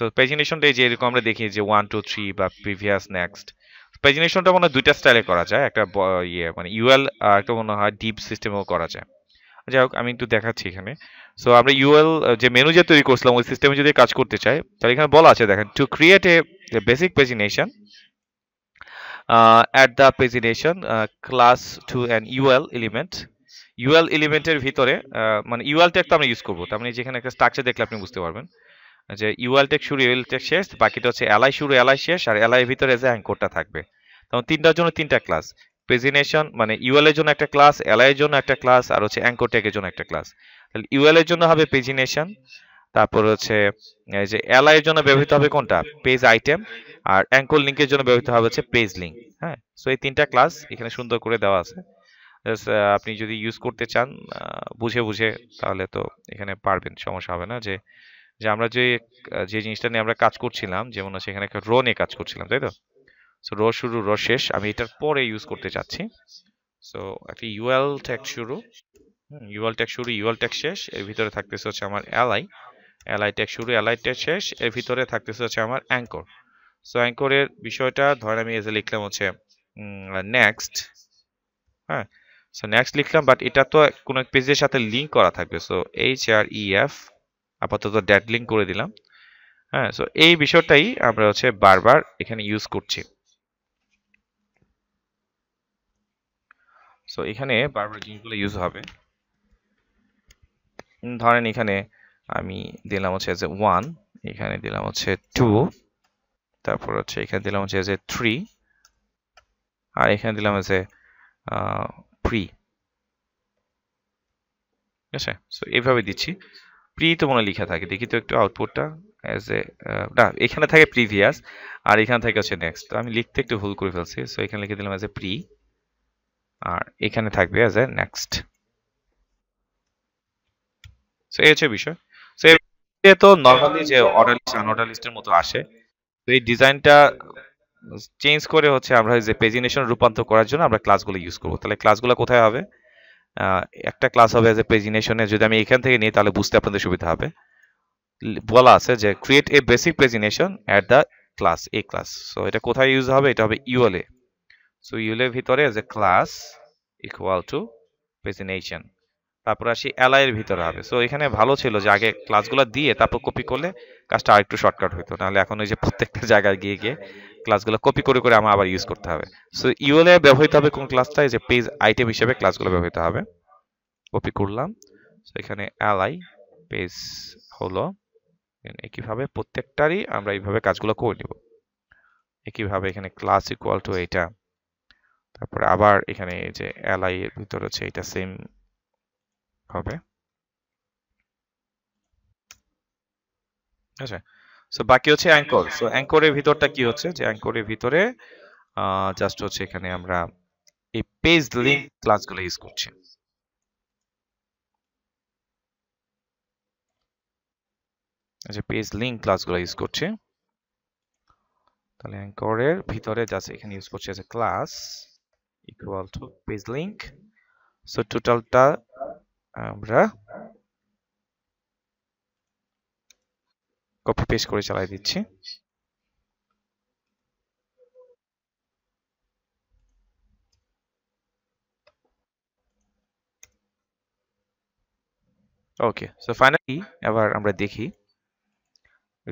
so প্যাজিনেশনটা এই যে এরকম আমরা দেখি যে ওয়ান টু থ্রি বা প্রিভিয়াস নেক্সট প্যাজিনেশনটা মনে হয় দুইটা স্টাইলে করা যায় একটা ইয়ে মানে ইউএল একটা মনে হয় ডিপ সিস্টেমেও করা যায় যাই হোক আমি একটু দেখাচ্ছি এখানে সো আমরা ইউএল যে মেনু যে তৈরি করছিলাম ওই সিস্টেমে যদি কাজ করতে চাই তাহলে এখানে বলা আছে দেখেন to create a basic pagination at the pagination class to an UL element UL এলিমেন্টের ভিতরে মানে ইউএল ট্যাগ আমরা ইউজ করবো তার মানে যেখানে একটা স্ট্রাকচার দেখলে আপনি বুঝতে পারবেন যে ইউএল টেক শুরু ইউএল টেক শেষ বাকিটা হচ্ছে এলআই শুরু এলআই শেষ আর এলআই ভিতরে যে অ্যাঙ্কোরটা থাকবে তখন তিনটার জন্য তিনটা ক্লাস প্রেজেন্টেশন মানে ইউএল এর জন্য একটা ক্লাস এলআই এর জন্য একটা ক্লাস আর হচ্ছে অ্যাঙ্কোর টেকের জন্য একটা ক্লাস তাহলে ইউএল এর জন্য হবে প্রেজেন্টেশন তারপর হচ্ছে যে এলআই এর জন্য ব্যবহৃত হবে কোনটা পেজ আইটেম আর অ্যাঙ্কোর লিংকের জন্য ব্যবহৃত হবে হচ্ছে পেজ লিংক হ্যাঁ সো এই তিনটা ক্লাস এখানে সুন্দর করে দেওয়া আছে আপনি যদি ইউজ করতে চান বুঝে বুঝে তাহলে তো এখানে পারবেন সমস্যা হবে না যে যে আমরা যে যে জিনিসটা নিয়ে আমরা কাজ করছিলাম যেমন সেখানে এখানে একটা রো নিয়ে কাজ করছিলাম তাই তো সো র শুরু র শেষ আমি এটার পরে ইউজ করতে চাচ্ছি সো একটা ইউএল ট্যাগ শুরু ইউএল ট্যাগ শুরু ইউএল ট্যাগ শেষ এর ভিতরে থাকতেছে হচ্ছে আমার এলআই এলআই ট্যাগ শুরু এলআই ট্যাগ শেষ এর ভিতরে থাকতেছে হচ্ছে আমার অ্যাঙ্কর সো অ্যাঙ্করের বিষয়টা ধর আমি এসে লিখলাম হচ্ছে নেক্সট হ্যাঁ সো নেক্সট লিখলাম বাট এটা তো কোনো পেজের সাথে লিঙ্ক করা থাকবে so H R E F আপাতত ড্যাড লিঙ্ক করে দিলাম হ্যাঁ সো এই বিষয়টাই আমরা হচ্ছে বারবার এখানে ইউজ করছি সো এখানে বারবার জিনিসগুলো ইউজ হবে ধরেন এখানে আমি দিলাম হচ্ছে এ ওয়ান এখানে দিলাম হচ্ছে টু তারপর হচ্ছে এখানে দিলাম হচ্ছে এ থ্রি আর এখানে দিলাম হচ্ছে ফ্রি ঠিক আছে সো এইভাবে দিচ্ছি প্রি তো মনে লেখা থাকে দেখি তো একটু আউটপুটটা অ্যাজ এ না এখানে থাকে প্রিভিয়াস আর এখানে থাকে হচ্ছে নেক্সট তো আমি লিখতে একটু ভুল করে ফেলছি সো এখানে লিখে দিলাম অ্যাজ এ প্রি আর এখানে থাকবে অ্যাজ এ নেক্সট সো এই হচ্ছে বিষয় সো এ তো নর্মালি যে অর্ডার লিস্ট আনঅর্ডার লিস্টের মতো আসে তো এই ডিজাইনটা চেঞ্জ করে হচ্ছে আমরা যে পেজিনেশন রূপান্তর করার জন্য আমরা ক্লাসগুলো ইউজ করব তাহলে ক্লাসগুলো কোথায় হবে একটা ক্লাস হবে এজ এ পেজিনেশনে যদি আমি এখান থেকে নিই তাহলে বুঝতে আপনাদের সুবিধা হবে বলা আছে যে create a basic pagination at the class a class so এটা কোথায় ইউজ হবে এটা হবে ইউএলএ সো ইউএলএ ভিতরে as a class equal to pagination তারপর আসি অ্যালাইয়ের ভিতরে হবে সো এখানে ভালো ছিল যে আগে ক্লাসগুলো দিয়ে তারপর কপি করলে কাজটা আর একটু শর্টকাট হতো নাহলে এখন ওই যে প্রত্যেকটা জায়গায় গিয়ে গিয়ে ক্লাসগুলো কপি করে করে আমার আবার ইউজ করতে হবে সো ইউএলএ ব্যবহৃত হবে কোন ক্লাসটা যে পেজ আইটেম হিসেবে ক্লাসগুলো ব্যবহৃত হবে কপি করলাম সো এখানে অ্যালাই পেজ হলো একইভাবে প্রত্যেকটারই আমরা এইভাবে কাজগুলো করে নেব একইভাবে এখানে ক্লাস ইকুয়াল টু এটা তারপরে আবার এখানে যে অ্যালাই এর ভিতরে হচ্ছে এটা সেম হবে আচ্ছা সো বাকি হচ্ছে অ্যাঙ্কর সো অ্যাঙ্করের ভিতরটা কি হচ্ছে যে অ্যাঙ্করের ভিতরে জাস্ট হচ্ছে এখানে আমরা এই পেজ লিংক ক্লাসগুলো ইউজ করছি আচ্ছা পেজ লিংক ক্লাসগুলো ইউজ করছি তাহলে অ্যাঙ্করের ভিতরে জাস্ট এখানে ইউজ করছি আছে class equal to page link so টোটালটা আমরা কপি পেস্ট করে চালাই দিচ্ছি ওকে সো ফাইনালি এবার আমরা দেখি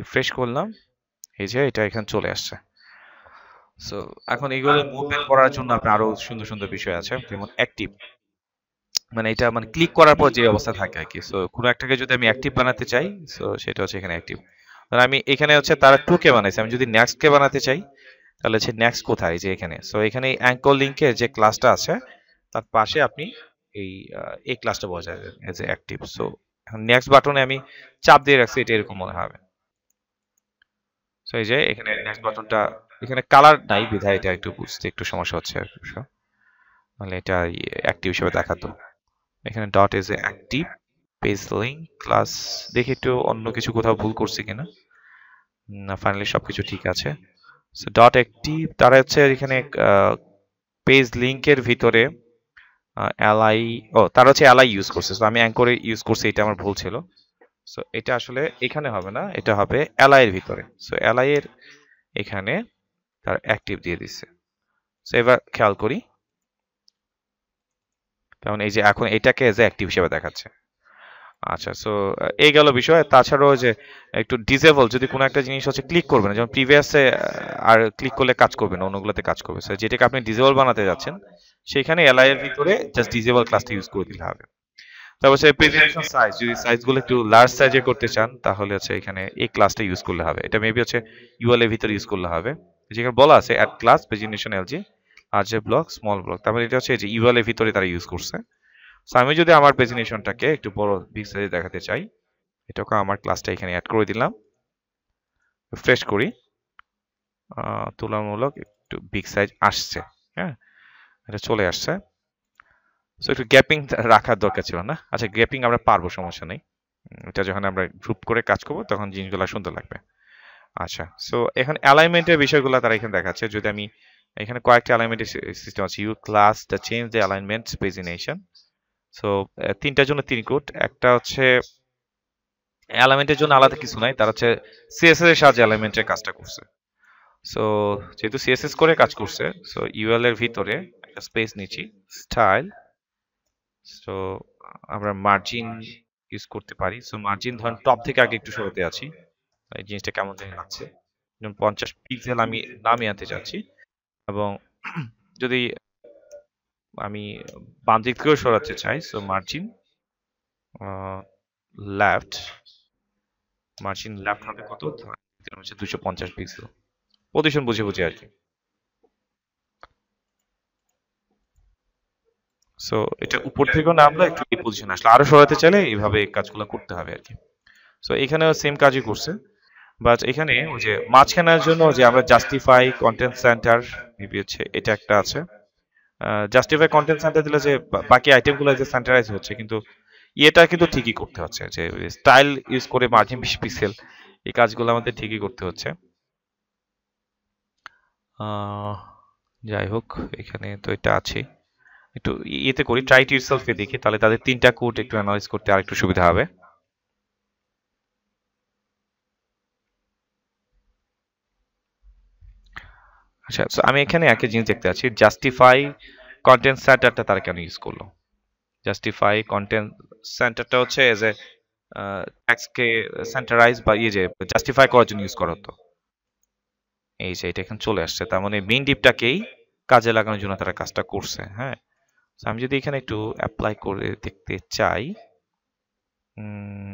রিফ্রেশ করলাম এই যে এটা এখানে চলে আসছে সো এখন এইগুলো মুভমেন্ট করার জন্য আপনার আরো সুন্দর সুন্দর বিষয় আছে যেমন অ্যাক্টিভ মানে এটা মানে ক্লিক করার পর যে অবস্থা থাকে আর কি সো কোনো একটাকে যদি আমি অ্যাক্টিভ বানাতে চাই সো সেটা হচ্ছে এখানে অ্যাক্টিভ কারণ আমি এখানে হচ্ছে তারা টু কে বানাইছে আমি যদি নেক্সট কে বানাতে চাই তাহলে হচ্ছে নেক্সট কোথায় যে এখানে সো এখানে অ্যাঙ্কর লিঙ্কের যে ক্লাসটা আছে তার পাশে আপনি এই এই ক্লাসটা যাবে এজ এ অ্যাক্টিভ সো এখন নেক্সট বাটনে আমি চাপ দিয়ে রাখছি এটা এরকম মনে হবে সো এই যে এখানে নেক্সট বাটনটা এখানে কালার নাই বিধায় এটা একটু বুঝতে একটু সমস্যা হচ্ছে আর কি মানে এটা অ্যাক্টিভ হিসেবে দেখাতো এখানে dot as a active page link class দেখি একটু অন্য কিছু কোথাও ভুল করছি কিনা না ফাইনালি সবকিছু ঠিক আছে সো ডট অ্যাক্টিভ তারা হচ্ছে এখানে পেজ লিঙ্কের ভিতরে অ্যালাই ও তারা হচ্ছে অ্যালাই ইউজ করছে সো আমি অ্যাঙ্করে ইউজ করছি এটা আমার ভুল ছিল সো এটা আসলে এখানে হবে না এটা হবে অ্যালাইয়ের ভিতরে সো অ্যালাইয়ের এখানে তার অ্যাক্টিভ দিয়ে দিচ্ছে সো এবার খেয়াল করি তেমন এই যে এখন এটাকে এজ অ্যাক্টিভ হিসেবে দেখাচ্ছে আচ্ছা সো এই গেল বিষয় তাছাড়াও যে একটু ডিসেবল যদি কোনো একটা জিনিস হচ্ছে ক্লিক করবে না যেমন প্রিভিয়াসে আর ক্লিক করলে কাজ করবে না অন্যগুলোতে কাজ করবে সো যেটাকে আপনি ডিসেবল বানাতে যাচ্ছেন সেখানে এলআই এর ভিতরে জাস্ট ডিসেবল ক্লাসটা ইউজ করে দিতে হবে তারপর সে প্রেজেন্টেশন সাইজ যদি সাইজগুলো একটু লার্জ সাইজে করতে চান তাহলে হচ্ছে এখানে এই ক্লাসটা ইউজ করলে হবে এটা মেবি হচ্ছে ইউএল এর ভিতরে ইউজ করলে হবে যেখানে বলা আছে অ্যাড ক্লাস প্রেজেন্টেশন এলজি আর যে ব্লক স্মল ব্লক তার মানে এটা হচ্ছে যে ইউএল এর ভিতরে তারা ইউজ করছে সো আমি যদি আমার প্রেজেন্টেশনটাকে একটু বড় বিগ সাইজে দেখাতে চাই এটাকে আমার ক্লাসটা এখানে অ্যাড করে দিলাম রিফ্রেশ করি তুলনামূলক একটু বিগ সাইজ আসছে হ্যাঁ এটা চলে আসছে সো একটু গ্যাপিং রাখার দরকার ছিল না আচ্ছা গ্যাপিং আমরা পারবো সমস্যা নেই এটা যখন আমরা গ্রুপ করে কাজ করব তখন জিনিসগুলো সুন্দর লাগবে আচ্ছা সো এখন অ্যালাইনমেন্টের বিষয়গুলো তারা এখানে দেখাচ্ছে যদি আমি এখানে কয়েকটা অ্যালাইনমেন্ট সিস্টেম আছে you class the change the alignment pagination so তিনটার জন্য তিন কোড একটা হচ্ছে অ্যালাইনমেন্টের জন্য আলাদা কিছু নাই তারা হচ্ছে সিএসএস এর সাহায্যে অ্যালাইনমেন্টের কাজটা করছে সো যেহেতু সিএসএস করে কাজ করছে সো ইউএল এর ভিতরে একটা স্পেস নিচ্ছি স্টাইল সো আমরা মার্জিন ইউজ করতে পারি সো মার্জিন ধরেন টপ থেকে আগে একটু সরতে আছি এই জিনিসটা কেমন জানি লাগছে পঞ্চাশ পিক্সেল আমি নামিয়ে আনতে চাচ্ছি এবং যদি আমি বাম দিক থেকেও সরাতে চাই so margin left margin left হবে কত হচ্ছে দুশো পঞ্চাশ পিক্সেল পজিশন বুঝে বুঝে আর কি সো এটা উপর থেকেও নামলো একটু এই পজিশন আসলো আরো সরাতে চাইলে এইভাবে কাজগুলো করতে হবে আর কি সো এখানেও সেম কাজই করছে বাট এখানে ওই যে মাঝখানের জন্য যে আমরা জাস্টিফাই কন্টেন্ট সেন্টার মেবি হচ্ছে এটা একটা আছে জাস্টিফাই কন্টেন্ট সেন্টার দিলে যে বাকি আইটেমগুলো যে সেন্টারাইজ হচ্ছে কিন্তু ইয়েটা কিন্তু ঠিকই করতে হচ্ছে যে স্টাইল ইউজ করে মাঝে বিশ পিক্সেল এই কাজগুলো আমাদের ঠিকই করতে হচ্ছে যাই হোক এখানে তো এটা আছে একটু ইয়েতে করি ট্রাই টু ইউর সেলফে দেখি তাহলে তাদের তিনটা কোড একটু অ্যানালাইজ করতে আর একটু সুবিধা হবে আচ্ছা সো আমি এখানে একটা জিনিস দেখতে পাচ্ছি জাস্টিফাই কন্টেন্ট সেন্টারটা তারা কেন ইউজ করলো জাস্টিফাই কন্টেন্ট সেন্টারটা হচ্ছে এজ এ ট্যাক্সকে সেন্টারাইজ বা ইয়ে যে জাস্টিফাই করার জন্য ইউজ করা হতো এই যে এটা এখানে চলে আসছে তার মানে মেইন ডিপটাকেই কাজে লাগানোর জন্য তারা কাজটা করছে হ্যাঁ আমি যদি এখানে একটু অ্যাপ্লাই করে দেখতে চাই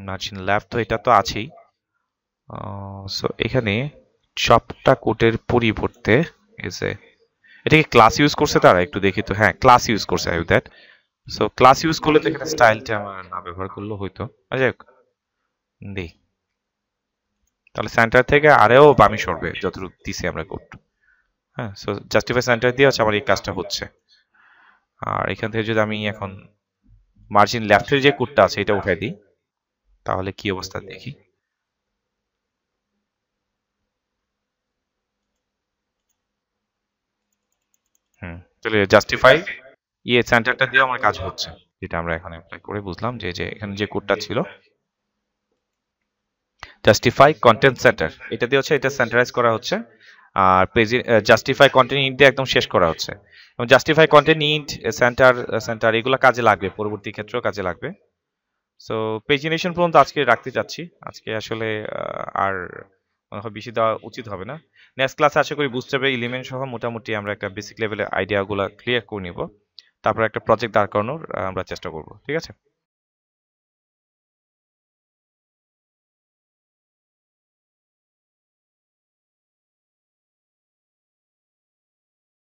মার্জিন ল্যাব তো এটা তো আছেই সো এখানে সবটা কোটের পরিবর্তে ইজ এটাকে ক্লাস ইউজ করছে তারা একটু দেখি তো হ্যাঁ ক্লাস ইউজ করছে I that so class use করলে তো এখানে স্টাইলটা আমার না ব্যবহার আচ্ছা তাহলে সেন্টার থেকে আরেও বামি সরবে যতটুকু দিছি আমরা কোড হ্যাঁ সো জাস্টিফাই সেন্টার দিয়ে হচ্ছে আমার এই কাজটা হচ্ছে আর এখান থেকে যদি আমি এখন মার্জিন লেফটের যে কোডটা আছে এটা উঠাই দিই তাহলে কি অবস্থা দেখি তাহলে জাস্টিফাই ইয়ে সেন্টারটা দিয়ে আমার কাজ হচ্ছে যেটা আমরা এখানে অ্যাপ্লাই করে বুঝলাম যে যে এখানে যে কোডটা ছিল জাস্টিফাই কন্টেন্ট সেন্টার এটা দিয়ে হচ্ছে এটা সেন্টারাইজ করা হচ্ছে আর পেজে জাস্টিফাই কন্টেন্ট ইন্ট দিয়ে একদম শেষ করা হচ্ছে এবং জাস্টিফাই কন্টেন্ট ইন্ট সেন্টার সেন্টার এগুলো কাজে লাগবে পরবর্তী ক্ষেত্রেও কাজে লাগবে সো পেজিনেশন পর্যন্ত আজকে রাখতে চাচ্ছি আজকে আসলে আর মনে হয় বেশি দেওয়া উচিত হবে না নেক্সট ক্লাসে আশা করি বুঝতে হবে ইলিমেন্ট সহ মোটামুটি আমরা একটা বেসিক লেভেলের আইডিয়াগুলো ক্লিয়ার করে নিব তারপর একটা প্রজেক্ট দাঁড় করানোর আমরা চেষ্টা করব ঠিক আছে